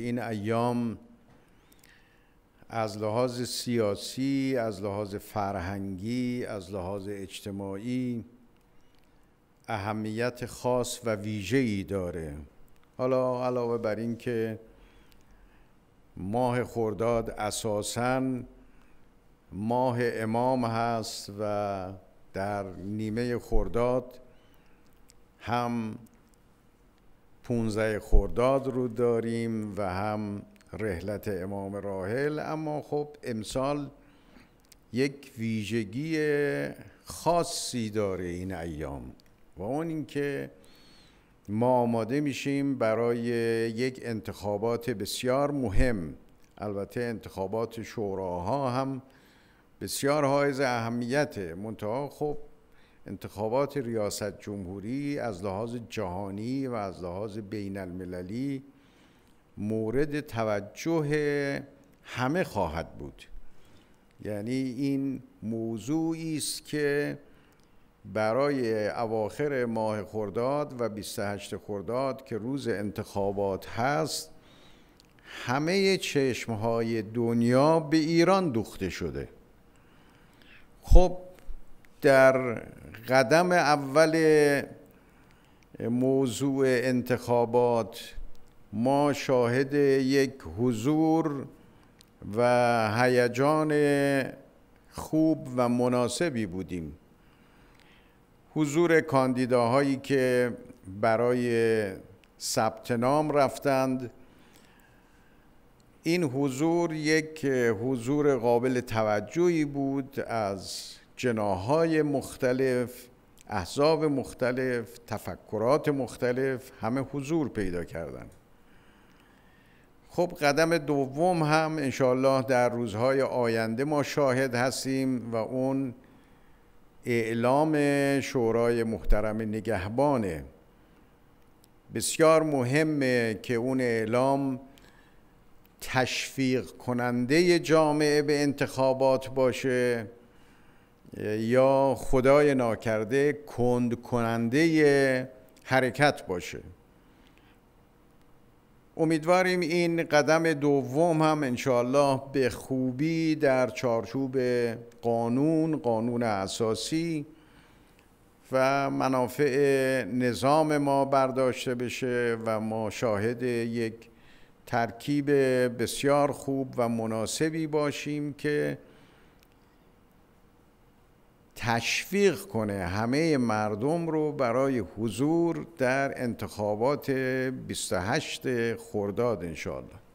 این ایام از لحاظ سیاسی، از لحاظ فرهنگی، از لحاظ اجتماعی اهمیت خاص و ویژه داره حالا علاوه بر این که ماه خرداد اساساً ماه امام هست و در نیمه خرداد هم 15 خرداد رو داریم و هم رحلت امام راحل اما خب امسال یک ویژگی خاصی داره این ایام و اون اینکه ما آماده میشیم برای یک انتخابات بسیار مهم البته انتخابات شوراها هم بسیار حائز اهمیته منتها خب انتخابات ریاست جمهوری از لحاظ جهانی و از لحاظ بین المللی مورد توجه همه خواهد بود یعنی این موضوعی است که برای اواخر ماه خرداد و 28 خرداد که روز انتخابات هست همه چشمهای دنیا به ایران دوخته شده خب در قدم اول موضوع انتخابات ما شاهد یک حضور و هیجان خوب و مناسبی بودیم حضور کاندیداهایی که برای ثبت نام رفتند این حضور یک حضور قابل توجهی بود از جناهای مختلف احزاب مختلف تفکرات مختلف همه حضور پیدا کردن خب قدم دوم هم انشالله در روزهای آینده ما شاهد هستیم و اون اعلام شورای محترم نگهبانه بسیار مهمه که اون اعلام تشویق کننده جامعه به انتخابات باشه یا خدای ناکرده کند کننده حرکت باشه امیدواریم این قدم دوم هم انشاالله به خوبی در چارچوب قانون قانون اساسی و منافع نظام ما برداشته بشه و ما شاهد یک ترکیب بسیار خوب و مناسبی باشیم که تشویق کنه همه مردم رو برای حضور در انتخابات 28 خرداد انشاءالله